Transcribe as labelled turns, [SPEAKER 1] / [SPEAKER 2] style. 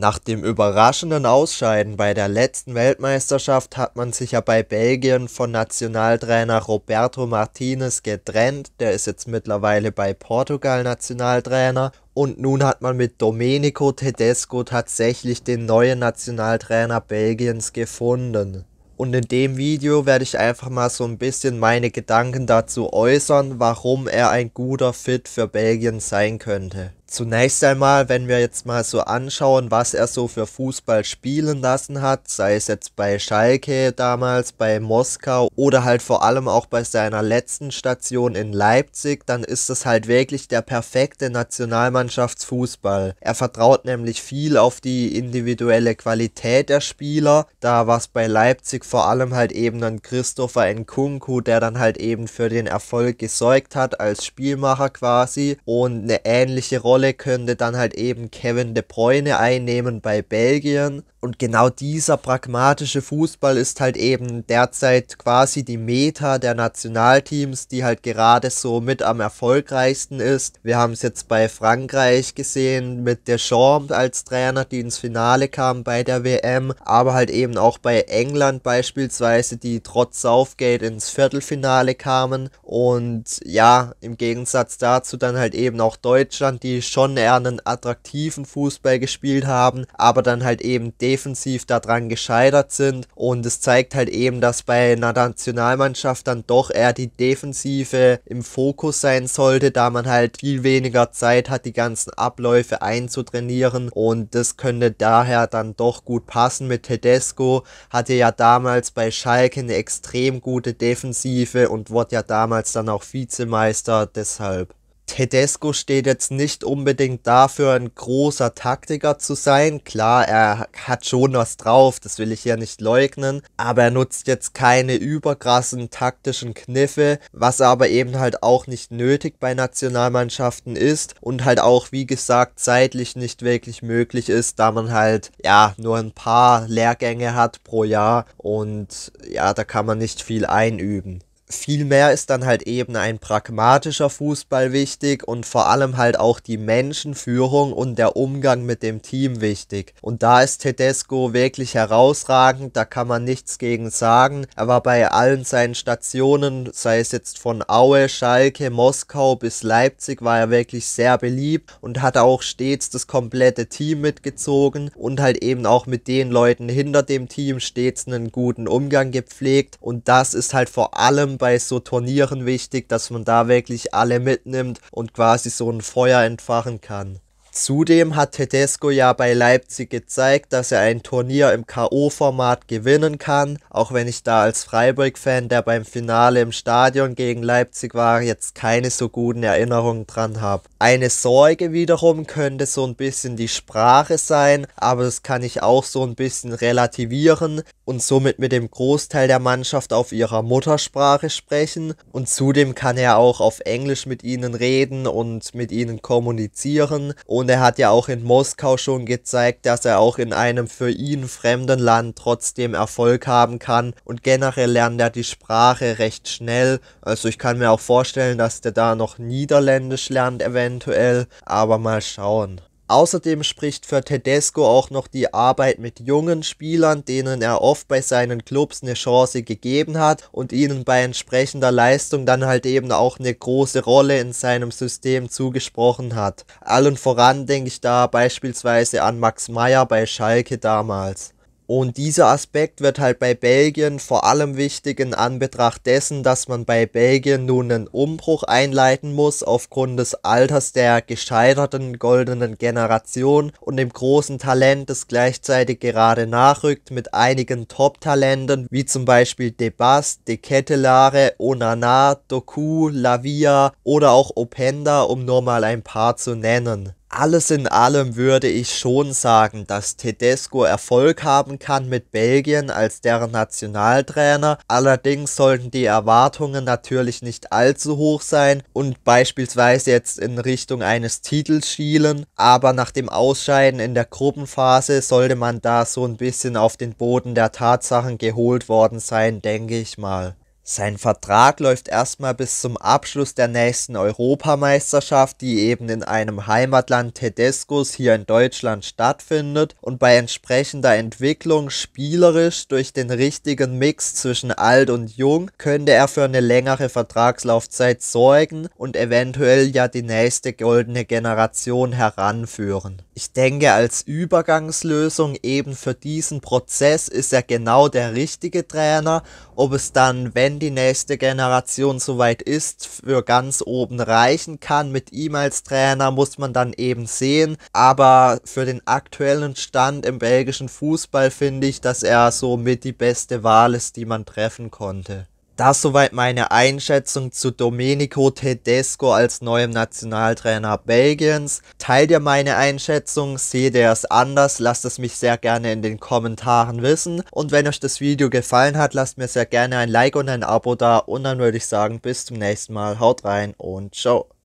[SPEAKER 1] Nach dem überraschenden Ausscheiden bei der letzten Weltmeisterschaft hat man sich ja bei Belgien von Nationaltrainer Roberto Martinez getrennt, der ist jetzt mittlerweile bei Portugal Nationaltrainer und nun hat man mit Domenico Tedesco tatsächlich den neuen Nationaltrainer Belgiens gefunden. Und in dem Video werde ich einfach mal so ein bisschen meine Gedanken dazu äußern, warum er ein guter Fit für Belgien sein könnte zunächst einmal, wenn wir jetzt mal so anschauen, was er so für Fußball spielen lassen hat, sei es jetzt bei Schalke damals, bei Moskau oder halt vor allem auch bei seiner letzten Station in Leipzig, dann ist das halt wirklich der perfekte Nationalmannschaftsfußball. Er vertraut nämlich viel auf die individuelle Qualität der Spieler, da war es bei Leipzig vor allem halt eben dann Christopher Nkunku, der dann halt eben für den Erfolg gesorgt hat als Spielmacher quasi und eine ähnliche Rolle Rolle könnte dann halt eben Kevin De Bruyne einnehmen bei Belgien und genau dieser pragmatische Fußball ist halt eben derzeit quasi die Meta der Nationalteams, die halt gerade so mit am erfolgreichsten ist. Wir haben es jetzt bei Frankreich gesehen mit Deschamps als Trainer, die ins Finale kam bei der WM, aber halt eben auch bei England beispielsweise, die trotz Southgate ins Viertelfinale kamen. Und ja, im Gegensatz dazu dann halt eben auch Deutschland, die schon eher einen attraktiven Fußball gespielt haben, aber dann halt eben den defensiv daran gescheitert sind. Und es zeigt halt eben, dass bei einer Nationalmannschaft dann doch eher die Defensive im Fokus sein sollte, da man halt viel weniger Zeit hat, die ganzen Abläufe einzutrainieren. Und das könnte daher dann doch gut passen mit Tedesco. Hatte ja damals bei Schalke eine extrem gute Defensive und wurde ja damals dann auch Vizemeister. Deshalb. Tedesco steht jetzt nicht unbedingt dafür, ein großer Taktiker zu sein. Klar, er hat schon was drauf, das will ich hier nicht leugnen, aber er nutzt jetzt keine überkrassen taktischen Kniffe, was aber eben halt auch nicht nötig bei Nationalmannschaften ist und halt auch, wie gesagt, zeitlich nicht wirklich möglich ist, da man halt, ja, nur ein paar Lehrgänge hat pro Jahr und ja, da kann man nicht viel einüben. Vielmehr ist dann halt eben ein pragmatischer Fußball wichtig und vor allem halt auch die Menschenführung und der Umgang mit dem Team wichtig. Und da ist Tedesco wirklich herausragend, da kann man nichts gegen sagen. Er war bei allen seinen Stationen, sei es jetzt von Aue, Schalke, Moskau bis Leipzig, war er wirklich sehr beliebt und hat auch stets das komplette Team mitgezogen und halt eben auch mit den Leuten hinter dem Team stets einen guten Umgang gepflegt. Und das ist halt vor allem bei so Turnieren wichtig, dass man da wirklich alle mitnimmt und quasi so ein Feuer entfachen kann. Zudem hat Tedesco ja bei Leipzig gezeigt, dass er ein Turnier im KO-Format gewinnen kann, auch wenn ich da als Freiburg-Fan, der beim Finale im Stadion gegen Leipzig war, jetzt keine so guten Erinnerungen dran habe. Eine Sorge wiederum könnte so ein bisschen die Sprache sein, aber das kann ich auch so ein bisschen relativieren und somit mit dem Großteil der Mannschaft auf ihrer Muttersprache sprechen und zudem kann er auch auf Englisch mit ihnen reden und mit ihnen kommunizieren und und er hat ja auch in Moskau schon gezeigt, dass er auch in einem für ihn fremden Land trotzdem Erfolg haben kann. Und generell lernt er die Sprache recht schnell. Also ich kann mir auch vorstellen, dass der da noch Niederländisch lernt eventuell. Aber mal schauen. Außerdem spricht für Tedesco auch noch die Arbeit mit jungen Spielern, denen er oft bei seinen Clubs eine Chance gegeben hat und ihnen bei entsprechender Leistung dann halt eben auch eine große Rolle in seinem System zugesprochen hat. Allen voran denke ich da beispielsweise an Max Meyer bei Schalke damals. Und dieser Aspekt wird halt bei Belgien vor allem wichtig in Anbetracht dessen, dass man bei Belgien nun einen Umbruch einleiten muss aufgrund des Alters der gescheiterten goldenen Generation und dem großen Talent, das gleichzeitig gerade nachrückt mit einigen Top-Talenten wie zum Beispiel De De Kettelare, Onana, Doku, Lavia oder auch Openda, um nur mal ein paar zu nennen alles in allem würde ich schon sagen, dass Tedesco Erfolg haben kann mit Belgien als deren Nationaltrainer. Allerdings sollten die Erwartungen natürlich nicht allzu hoch sein und beispielsweise jetzt in Richtung eines Titels schielen. Aber nach dem Ausscheiden in der Gruppenphase sollte man da so ein bisschen auf den Boden der Tatsachen geholt worden sein, denke ich mal. Sein Vertrag läuft erstmal bis zum Abschluss der nächsten Europameisterschaft, die eben in einem Heimatland Tedescos hier in Deutschland stattfindet und bei entsprechender Entwicklung spielerisch durch den richtigen Mix zwischen alt und jung könnte er für eine längere Vertragslaufzeit sorgen und eventuell ja die nächste goldene Generation heranführen. Ich denke, als Übergangslösung eben für diesen Prozess ist er genau der richtige Trainer, ob es dann, wenn die nächste Generation soweit ist, für ganz oben reichen kann. Mit ihm als Trainer muss man dann eben sehen. Aber für den aktuellen Stand im belgischen Fußball finde ich, dass er somit die beste Wahl ist, die man treffen konnte. Das soweit meine Einschätzung zu Domenico Tedesco als neuem Nationaltrainer Belgiens. Teilt ihr meine Einschätzung, seht ihr es anders, lasst es mich sehr gerne in den Kommentaren wissen. Und wenn euch das Video gefallen hat, lasst mir sehr gerne ein Like und ein Abo da. Und dann würde ich sagen, bis zum nächsten Mal, haut rein und ciao.